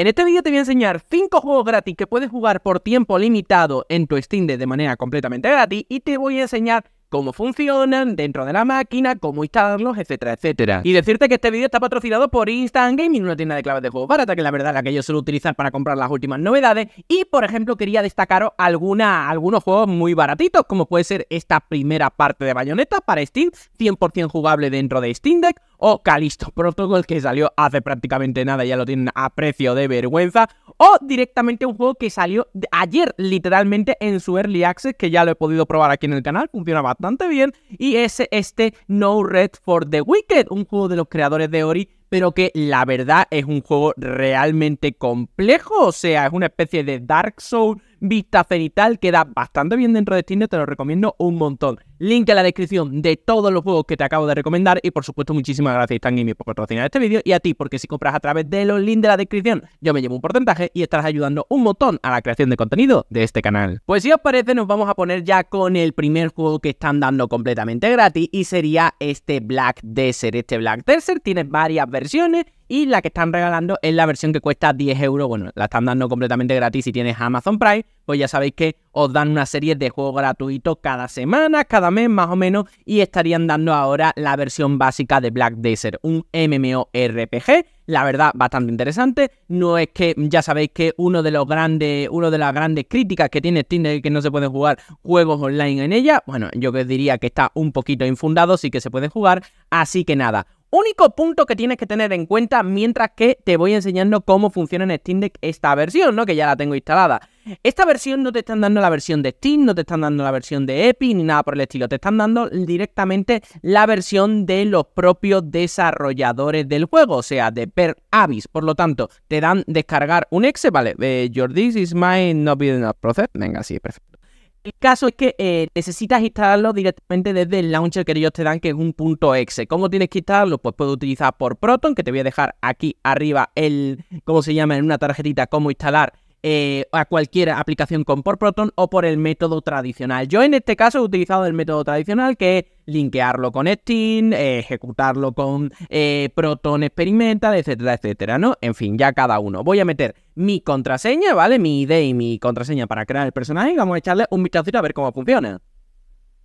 En este vídeo te voy a enseñar 5 juegos gratis que puedes jugar por tiempo limitado en tu Steam de manera completamente gratis y te voy a enseñar cómo funcionan dentro de la máquina, cómo instalarlos, etcétera, etcétera. Y decirte que este vídeo está patrocinado por Instant Gaming, una tienda de claves de juego barata, que la verdad la que yo suelo utilizar para comprar las últimas novedades. Y por ejemplo, quería destacaros alguna, algunos juegos muy baratitos, como puede ser esta primera parte de Bayonetta para Steam, 100% jugable dentro de Steam Deck, o Calisto Protocol, que salió hace prácticamente nada, ya lo tienen a precio de vergüenza, o directamente un juego que salió ayer literalmente en su Early Access, que ya lo he podido probar aquí en el canal, funciona bastante bien, y es este No Red for the Wicked, un juego de los creadores de Ori, pero que la verdad es un juego realmente complejo, o sea, es una especie de Dark Souls Vista fenital, queda bastante bien dentro de Steam, te lo recomiendo un montón. Link en la descripción de todos los juegos que te acabo de recomendar y por supuesto muchísimas gracias poco por patrocinar este vídeo y a ti porque si compras a través de los links de la descripción yo me llevo un porcentaje y estarás ayudando un montón a la creación de contenido de este canal. Pues si os parece nos vamos a poner ya con el primer juego que están dando completamente gratis y sería este Black Desert. Este Black Desert tiene varias versiones y la que están regalando es la versión que cuesta 10 euros. Bueno, la están dando completamente gratis si tienes Amazon Prime. Pues ya sabéis que os dan una serie de juegos gratuitos cada semana, cada mes más o menos. Y estarían dando ahora la versión básica de Black Desert, un MMORPG la verdad, bastante interesante. No es que, ya sabéis que uno de los grandes, uno de las grandes críticas que tiene Steam es que no se pueden jugar juegos online en ella. Bueno, yo que diría que está un poquito infundado, sí que se puede jugar. Así que nada, Único punto que tienes que tener en cuenta mientras que te voy enseñando cómo funciona en Steam Deck esta versión, ¿no? Que ya la tengo instalada. Esta versión no te están dando la versión de Steam, no te están dando la versión de Epic ni nada por el estilo. Te están dando directamente la versión de los propios desarrolladores del juego, o sea, de Per Avis. Por lo tanto, te dan descargar un exe, ¿vale? de eh, your is mine No being process. Venga, sí, perfecto. El caso es que eh, necesitas instalarlo directamente desde el launcher que ellos te dan, que es un punto .exe. ¿Cómo tienes que instalarlo? Pues puedo utilizar por Proton, que te voy a dejar aquí arriba el, ¿cómo se llama? En una tarjetita, cómo instalar eh, a cualquier aplicación con por Proton o por el método tradicional. Yo en este caso he utilizado el método tradicional que es linkearlo con Steam, eh, ejecutarlo con eh, Proton Experimental, etcétera, etcétera, ¿no? En fin, ya cada uno. Voy a meter mi contraseña, ¿vale? Mi ID y mi contraseña para crear el personaje y vamos a echarle un vistazo a ver cómo funciona.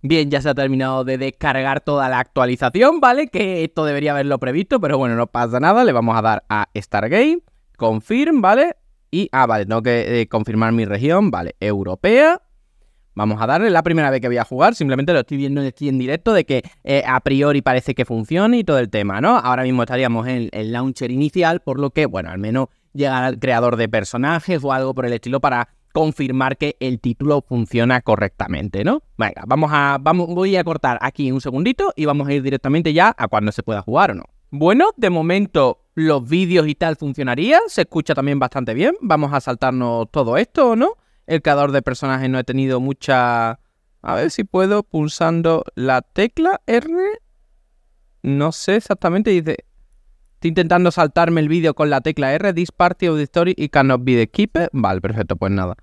Bien, ya se ha terminado de descargar toda la actualización, ¿vale? Que esto debería haberlo previsto, pero bueno, no pasa nada. Le vamos a dar a Stargate, confirm, ¿vale? Y, ah, vale, tengo que eh, confirmar mi región, vale, europea. Vamos a darle la primera vez que voy a jugar, simplemente lo estoy viendo aquí en directo de que eh, a priori parece que funcione y todo el tema, ¿no? Ahora mismo estaríamos en el launcher inicial, por lo que, bueno, al menos llegar al creador de personajes o algo por el estilo para confirmar que el título funciona correctamente, ¿no? Venga, vamos a, vamos, voy a cortar aquí un segundito y vamos a ir directamente ya a cuando se pueda jugar o no. Bueno, de momento los vídeos y tal funcionaría, se escucha también bastante bien, vamos a saltarnos todo esto o no. El creador de personajes no he tenido mucha... A ver si puedo pulsando la tecla R. No sé exactamente, dice... Estoy intentando saltarme el vídeo con la tecla R, this party y cannot be the keeper. Vale, perfecto, pues nada.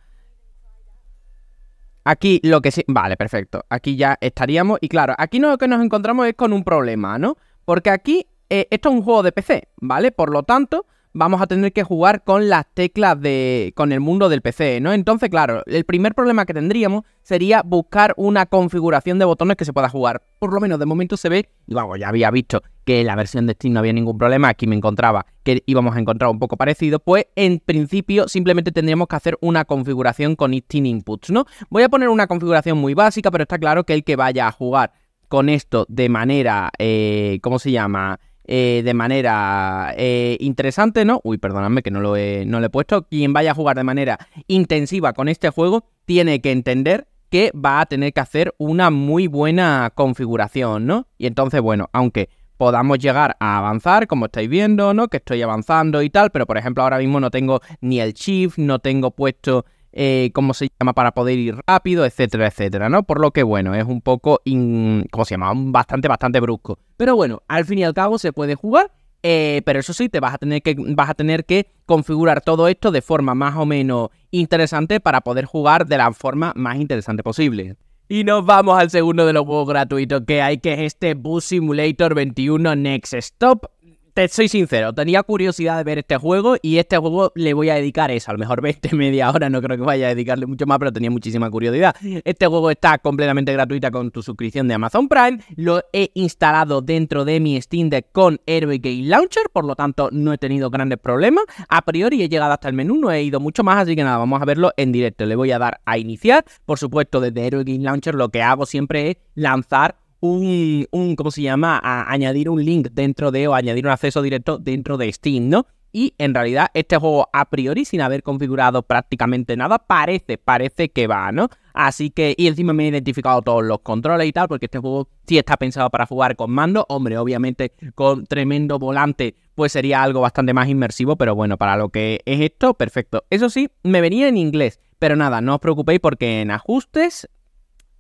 Aquí lo que sí... Vale, perfecto. Aquí ya estaríamos. Y claro, aquí lo que nos encontramos es con un problema, ¿no? Porque aquí eh, esto es un juego de PC, ¿vale? Por lo tanto, vamos a tener que jugar con las teclas de. con el mundo del PC, ¿no? Entonces, claro, el primer problema que tendríamos sería buscar una configuración de botones que se pueda jugar. Por lo menos de momento se ve, y vamos, ya había visto que en la versión de Steam no había ningún problema, aquí me encontraba que íbamos a encontrar un poco parecido, pues en principio simplemente tendríamos que hacer una configuración con Steam Inputs, ¿no? Voy a poner una configuración muy básica, pero está claro que el que vaya a jugar con esto de manera, eh, ¿cómo se llama? Eh, de manera eh, interesante, ¿no? Uy, perdonadme que no lo, no lo he puesto. Quien vaya a jugar de manera intensiva con este juego tiene que entender que va a tener que hacer una muy buena configuración, ¿no? Y entonces, bueno, aunque podamos llegar a avanzar, como estáis viendo, ¿no? Que estoy avanzando y tal, pero por ejemplo ahora mismo no tengo ni el shift, no tengo puesto eh, cómo se llama para poder ir rápido, etcétera, etcétera, ¿no? Por lo que, bueno, es un poco, ¿cómo se llama? Bastante, bastante brusco. Pero bueno, al fin y al cabo se puede jugar, eh, pero eso sí, te vas a, tener que, vas a tener que configurar todo esto de forma más o menos interesante para poder jugar de la forma más interesante posible. Y nos vamos al segundo de los juegos gratuitos que hay, que es este Bus Simulator 21 Next Stop, te soy sincero, tenía curiosidad de ver este juego y este juego le voy a dedicar eso. A lo mejor 20, media hora, no creo que vaya a dedicarle mucho más, pero tenía muchísima curiosidad. Este juego está completamente gratuita con tu suscripción de Amazon Prime. Lo he instalado dentro de mi Steam Deck con Heroic Game Launcher, por lo tanto no he tenido grandes problemas. A priori he llegado hasta el menú, no he ido mucho más, así que nada, vamos a verlo en directo. Le voy a dar a iniciar. Por supuesto, desde Heroic Game Launcher lo que hago siempre es lanzar un, un ¿cómo se llama? A añadir un link dentro de o añadir un acceso directo dentro de Steam, ¿no? Y en realidad este juego a priori, sin haber configurado prácticamente nada, parece, parece que va, ¿no? Así que, y encima me he identificado todos los controles y tal, porque este juego sí está pensado para jugar con mando. Hombre, obviamente con tremendo volante, pues sería algo bastante más inmersivo, pero bueno, para lo que es esto, perfecto. Eso sí, me venía en inglés, pero nada, no os preocupéis porque en ajustes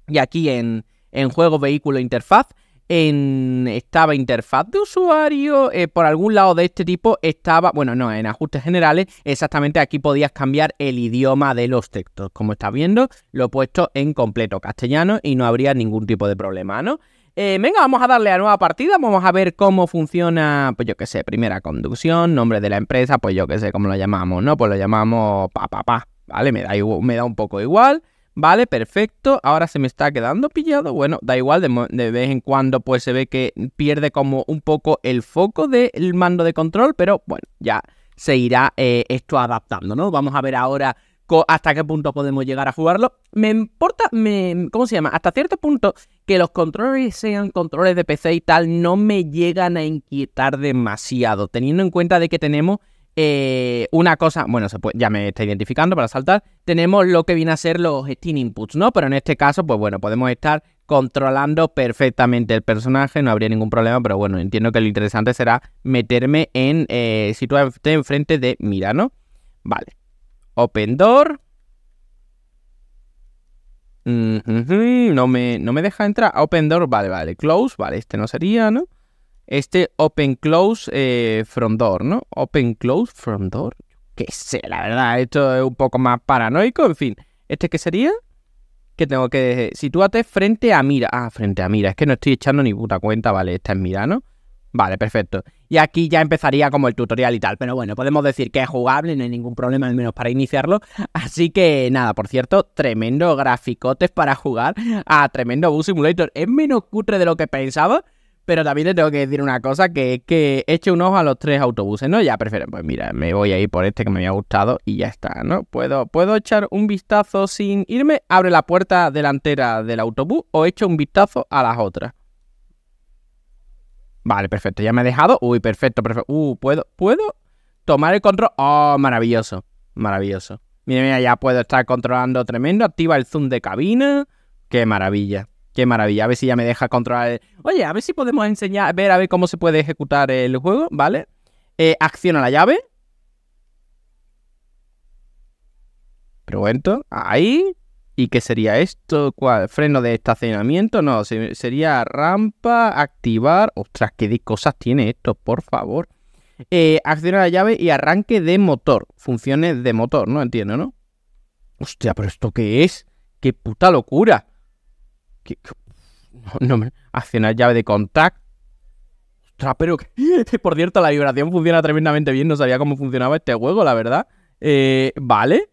y aquí en, en juego vehículo interfaz. En, estaba interfaz de usuario, eh, por algún lado de este tipo estaba, bueno, no, en ajustes generales, exactamente aquí podías cambiar el idioma de los textos. Como estás viendo, lo he puesto en completo castellano y no habría ningún tipo de problema, ¿no? Eh, venga, vamos a darle a nueva partida, vamos a ver cómo funciona, pues yo qué sé, primera conducción, nombre de la empresa, pues yo qué sé, cómo lo llamamos, ¿no? Pues lo llamamos pa, pa, pa, ¿vale? Me da, me da un poco igual. Vale, perfecto. Ahora se me está quedando pillado. Bueno, da igual, de, vez en cuando pues se ve que pierde como un poco el foco del mando de control, pero bueno, ya se irá eh, esto adaptando, ¿no? Vamos a ver ahora hasta qué punto podemos llegar a jugarlo. Me importa, me, ¿cómo se llama? Hasta cierto punto que los controles sean controles de PC y tal no me llegan a inquietar demasiado, teniendo en cuenta de que tenemos eh, una cosa, bueno, ya me está identificando para saltar, tenemos lo que viene a ser los Steam Inputs, ¿no? Pero en este caso, pues bueno, podemos estar controlando perfectamente el personaje, no habría ningún problema, pero bueno, entiendo que lo interesante será meterme en eh, situarte enfrente de mira, ¿no? Vale. Open door. Mm, no, me, no me deja entrar. Open door, vale, vale. Close, vale, este no sería, ¿no? Este Open Close Front eh, From Door, ¿no? Open Close From Door. Que sé, la verdad, esto es un poco más paranoico, en fin. ¿Este qué sería? Que tengo que... Sitúate frente a mira. Ah, frente a mira. Es que no estoy echando ni puta cuenta. Vale, esta es mira, ¿no? Vale, perfecto. Y aquí ya empezaría como el tutorial y tal. Pero bueno, podemos decir que es jugable, no hay ningún problema, al menos para iniciarlo. Así que nada, por cierto, tremendo graficotes para jugar a tremendo Bus Simulator. Es menos cutre de lo que pensaba, pero también le tengo que decir una cosa, que es que eche un ojo a los tres autobuses, ¿no? Ya prefiero, pues mira, me voy a ir por este que me había gustado y ya está, ¿no? Puedo, puedo echar un vistazo sin irme, abre la puerta delantera del autobús o echo un vistazo a las otras. Vale, perfecto, ya me he dejado. Uy, perfecto, perfecto. Uh, puedo, puedo tomar el control. Oh, maravilloso, maravilloso. Mira, mira, ya puedo estar controlando tremendo. Activa el zoom de cabina. Qué maravilla. Qué maravilla, a ver si ya me deja controlar. Oye, a ver si podemos enseñar, ver a ver cómo se puede ejecutar el juego, ¿vale? Eh, acciona la llave. Pregunto, ahí. ¿Y qué sería esto? ¿Cuál? ¿Freno de estacionamiento? No, sería rampa, activar. Ostras, qué de cosas tiene esto, por favor. Eh, acciona la llave y arranque de motor. Funciones de motor, ¿no? Entiendo, ¿no? Hostia, pero ¿esto qué es? ¡Qué puta locura! No, accionar llave de contact Ostras, pero por cierto, la vibración funciona tremendamente bien. No sabía cómo funcionaba este juego, la verdad. Eh, vale.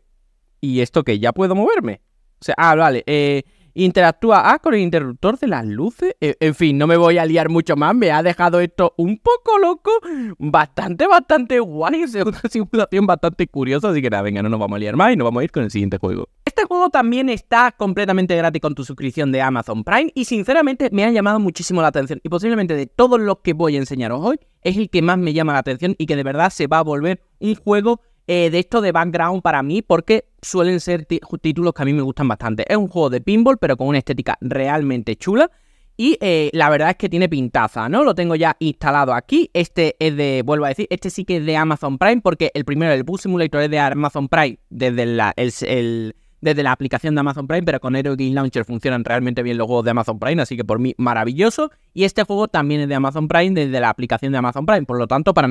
¿Y esto que ¿Ya puedo moverme? O sea, ah, vale. Eh, interactúa A ah, con el interruptor de las luces. Eh, en fin, no me voy a liar mucho más. Me ha dejado esto un poco loco. Bastante, bastante guay. Es una simulación bastante curiosa. Así que nada, venga, no nos vamos a liar más y nos vamos a ir con el siguiente juego también está completamente gratis con tu suscripción de Amazon Prime y sinceramente me ha llamado muchísimo la atención y posiblemente de todos los que voy a enseñaros hoy es el que más me llama la atención y que de verdad se va a volver un juego eh, de esto de background para mí porque suelen ser títulos que a mí me gustan bastante. Es un juego de pinball pero con una estética realmente chula. Y eh, la verdad es que tiene pintaza, ¿no? Lo tengo ya instalado aquí. Este es de, vuelvo a decir, este sí que es de Amazon Prime, porque el primero, el Bus Simulator, es de Amazon Prime desde el, desde la aplicación de Amazon Prime, pero con Hero Game Launcher funcionan realmente bien los juegos de Amazon Prime, así que por mí maravilloso. Y este juego también es de Amazon Prime desde la aplicación de Amazon Prime, por lo tanto para,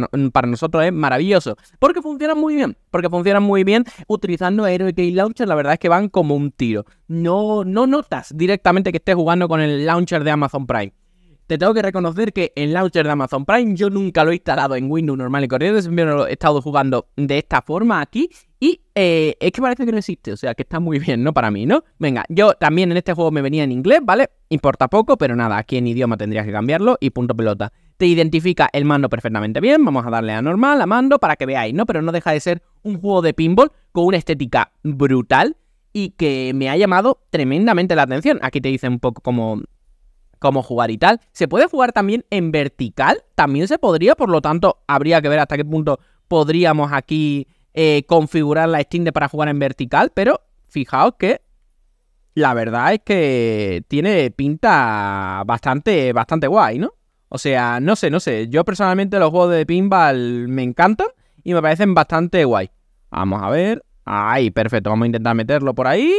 nosotros es maravilloso, porque funcionan muy bien, porque funcionan muy bien utilizando Hero Game Launcher, la verdad es que van como un tiro. No, no notas directamente que estés jugando con el launcher de Amazon Prime te tengo que reconocer que el launcher de Amazon Prime yo nunca lo he instalado en Windows normal y corriente, siempre lo he estado jugando de esta forma aquí y eh, es que parece que no existe, o sea que está muy bien, ¿no? Para mí, ¿no? Venga, yo también en este juego me venía en inglés, ¿vale? Importa poco, pero nada, aquí en idioma tendrías que cambiarlo y punto pelota. Te identifica el mando perfectamente bien, vamos a darle a normal, a mando, para que veáis, ¿no? Pero no deja de ser un juego de pinball con una estética brutal y que me ha llamado tremendamente la atención. Aquí te dice un poco como cómo jugar y tal. ¿Se puede jugar también en vertical? También se podría, por lo tanto, habría que ver hasta qué punto podríamos aquí eh, configurar la Steam para jugar en vertical, pero fijaos que la verdad es que tiene pinta bastante, bastante guay, ¿no? O sea, no sé, no sé. Yo personalmente los juegos de pinball me encantan y me parecen bastante guay. Vamos a ver. Ahí, perfecto. Vamos a intentar meterlo por ahí.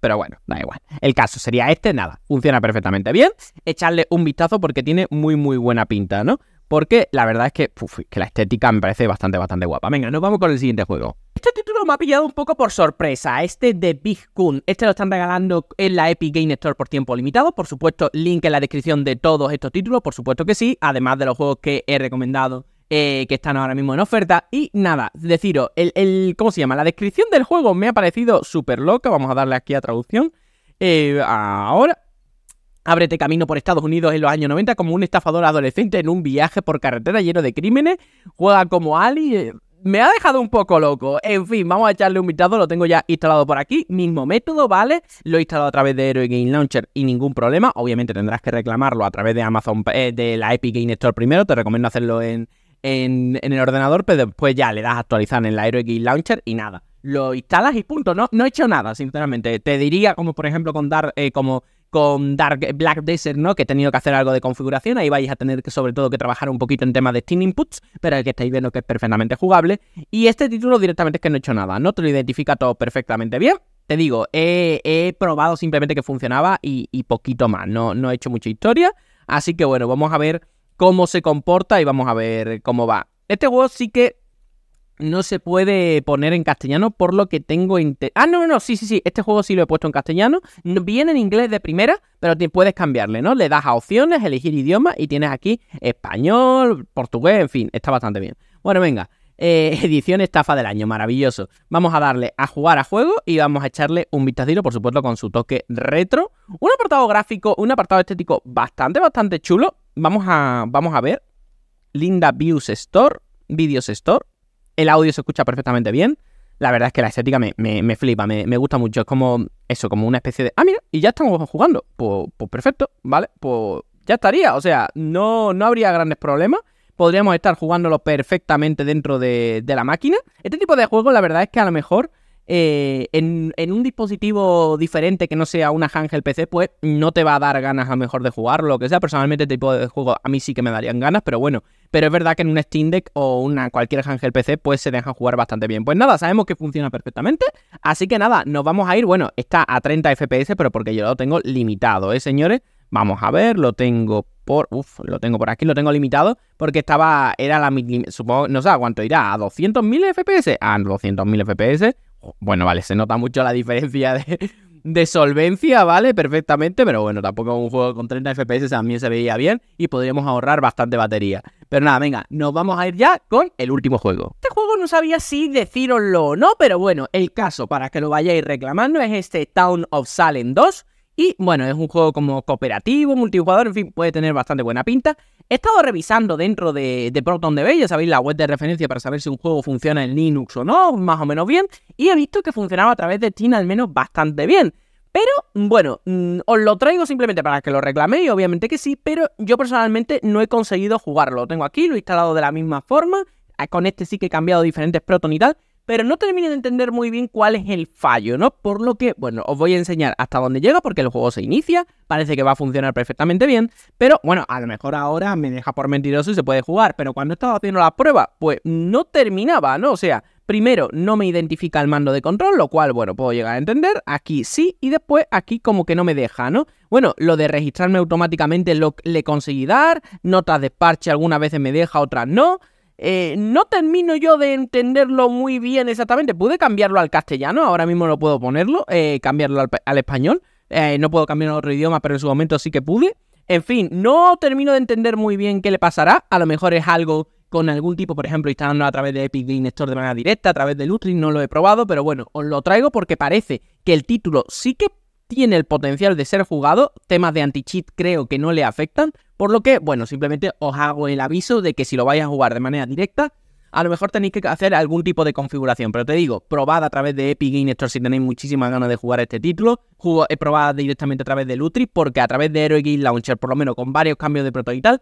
Pero bueno, da igual. El caso sería este, nada, funciona perfectamente bien. Echarle un vistazo porque tiene muy, muy buena pinta, ¿no? Porque la verdad es que, que la estética me parece bastante, bastante guapa. Venga, nos vamos con el siguiente juego. Este título me ha pillado un poco por sorpresa, este de Big Kun. Este lo están regalando en la Epic Game Store por tiempo limitado. Por supuesto, link en la descripción de todos estos títulos, por supuesto que sí. Además de los juegos que he recomendado eh, que están ahora mismo en oferta. Y nada, deciros, el, ¿cómo se llama? La descripción del juego me ha parecido súper loca, vamos a darle aquí a traducción. Eh, ahora, Ábrete camino por Estados Unidos en los años 90 como un estafador adolescente en un viaje por carretera lleno de crímenes. Juega como Ali. Eh, me ha dejado un poco loco. En fin, vamos a echarle un vistazo. Lo tengo ya instalado por aquí. Mismo método, ¿vale? Lo he instalado a través de Hero Game Launcher y ningún problema. Obviamente tendrás que reclamarlo a través de Amazon, de la Epic Game Store primero. Te recomiendo hacerlo en, en, el ordenador, pero después ya le das a actualizar en la X Launcher y nada. Lo instalas y punto. No, no he hecho nada, sinceramente. Te diría, como por ejemplo con Dark, eh, como con Dark Black Desert, ¿no? Que he tenido que hacer algo de configuración. Ahí vais a tener que, sobre todo, que trabajar un poquito en temas de Steam Inputs, pero el que estáis viendo que es perfectamente jugable. Y este título directamente es que no he hecho nada, ¿no? Te lo identifica todo perfectamente bien. Te digo, he, probado simplemente que funcionaba y, y, poquito más. No, no he hecho mucha historia. Así que bueno, vamos a ver cómo se comporta y vamos a ver cómo va. Este juego sí que no se puede poner en castellano por lo que tengo... Ah, no, no, sí, sí, sí, este juego sí lo he puesto en castellano. Viene en inglés de primera, pero puedes cambiarle, ¿no? Le das a opciones, elegir idioma y tienes aquí español, portugués, en fin, está bastante bien. Bueno, venga. Eh, edición estafa del año, maravilloso. Vamos a darle a jugar a juego y vamos a echarle un vistazo, por supuesto, con su toque retro. Un apartado gráfico, un apartado estético bastante, bastante chulo vamos a, vamos a ver. Linda Views Store, Videos Store. El audio se escucha perfectamente bien. La verdad es que la estética me, me, flipa, me, gusta mucho. Es como eso, como una especie de. Ah, mira, y ya estamos jugando. Pues, pues, perfecto, ¿vale? Pues ya estaría. O sea, no, no habría grandes problemas podríamos estar jugándolo perfectamente dentro de, de, la máquina. Este tipo de juegos, la verdad es que a lo mejor eh, en, un dispositivo diferente que no sea una Hangel PC, pues no te va a dar ganas a lo mejor de jugarlo lo que sea. Personalmente, este tipo de juego a mí sí que me darían ganas, pero bueno. Pero es verdad que en un Steam Deck o una cualquier Hangel PC, pues se deja jugar bastante bien. Pues nada, sabemos que funciona perfectamente. Así que nada, nos vamos a ir. Bueno, está a 30 FPS, pero porque yo lo tengo limitado, ¿eh, señores? Vamos a ver, lo tengo por. Uf, lo tengo por aquí, lo tengo limitado. Porque estaba. Era la. Supongo. No sé cuánto irá. ¿A 200.000 FPS? A 200.000 FPS bueno, vale, se nota mucho la diferencia de, solvencia, ¿vale? Perfectamente, pero bueno, tampoco un juego con 30 FPS también se veía bien y podríamos ahorrar bastante batería. Pero nada, venga, nos vamos a ir ya con el último juego. Este juego no sabía si deciroslo o no, pero bueno, el caso para que lo vayáis reclamando es este Town of Salem 2 y bueno, es un juego como cooperativo, multijugador, en fin, puede tener bastante buena pinta. He estado revisando dentro de, de ProtonDB, ya sabéis, la web de referencia para saber si un juego funciona en Linux o no, más o menos bien, y he visto que funcionaba a través de Steam al menos bastante bien. Pero bueno, mm, os lo traigo simplemente para que lo reclaméis, obviamente que sí, pero yo personalmente no he conseguido jugarlo. Lo tengo aquí, lo he instalado de la misma forma, con este sí que he cambiado diferentes Proton y tal, pero no termino de entender muy bien cuál es el fallo, ¿no? Por lo que, bueno, os voy a enseñar hasta dónde llega, porque el juego se inicia, parece que va a funcionar perfectamente bien, pero bueno, a lo mejor ahora me deja por mentiroso y se puede jugar, pero cuando estaba haciendo la prueba, pues no terminaba, ¿no? O sea, primero no me identifica el mando de control, lo cual, bueno, puedo llegar a entender, aquí sí, y después aquí como que no me deja, ¿no? Bueno, lo de registrarme automáticamente lo, le conseguí dar, notas de parche algunas veces me deja, otras no. Eh, no termino yo de entenderlo muy bien exactamente. Pude cambiarlo al castellano, ahora mismo no puedo ponerlo, eh, cambiarlo al, español. Eh, no puedo cambiar a otro idioma, pero en su momento sí que pude. En fin, no termino de entender muy bien qué le pasará. A lo mejor es algo con algún tipo, por ejemplo, instalando a través de Epic Game Store de manera directa, a través de Lutri, no lo he probado, pero bueno, os lo traigo porque parece que el título sí que tiene el potencial de ser jugado, temas de anti-cheat creo que no le afectan, por lo que, bueno, simplemente os hago el aviso de que si lo vais a jugar de manera directa, a lo mejor tenéis que hacer algún tipo de configuración, pero te digo, probad a través de Epic Game Store si tenéis muchísimas ganas de jugar este título, Jugo, eh, directamente a través de Lutri, porque a través de Heroic Game Launcher, por lo menos con varios cambios de proto y tal,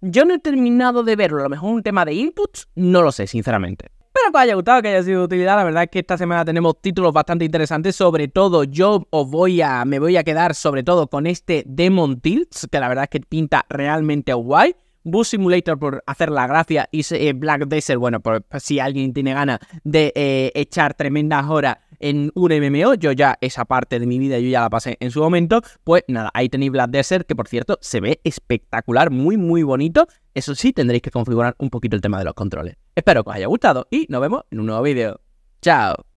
yo no he terminado de verlo, a lo mejor un tema de inputs, no lo sé, sinceramente que os haya gustado, que haya sido de utilidad. La verdad es que esta semana tenemos títulos bastante interesantes. Sobre todo, yo os voy a, me voy a quedar sobre todo con este Demon Tilt, que la verdad es que pinta realmente guay. Bus Simulator por hacer la gracia y eh, Black Desert, bueno, por, pues, si alguien tiene ganas de eh, echar tremendas horas en un MMO, yo ya esa parte de mi vida yo ya la pasé en su momento, pues nada, ahí tenéis Black Desert, que por cierto se ve espectacular, muy muy bonito, eso sí tendréis que configurar un poquito el tema de los controles. Espero que os haya gustado y nos vemos en un nuevo vídeo. ¡Chao!